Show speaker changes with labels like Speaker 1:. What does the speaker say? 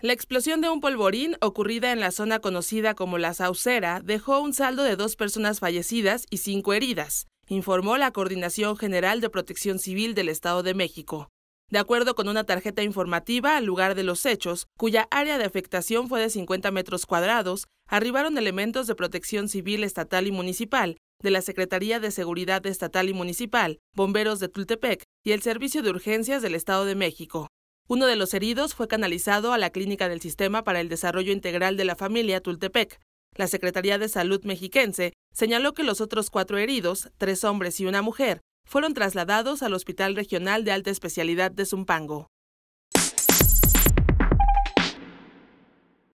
Speaker 1: La explosión de un polvorín ocurrida en la zona conocida como La Saucera dejó un saldo de dos personas fallecidas y cinco heridas, informó la Coordinación General de Protección Civil del Estado de México. De acuerdo con una tarjeta informativa al lugar de los hechos, cuya área de afectación fue de 50 metros cuadrados, arribaron elementos de protección civil estatal y municipal, de la Secretaría de Seguridad Estatal y Municipal, bomberos de Tultepec y el Servicio de Urgencias del Estado de México. Uno de los heridos fue canalizado a la Clínica del Sistema para el Desarrollo Integral de la Familia Tultepec. La Secretaría de Salud mexiquense señaló que los otros cuatro heridos, tres hombres y una mujer, fueron trasladados al Hospital Regional de Alta Especialidad de Zumpango.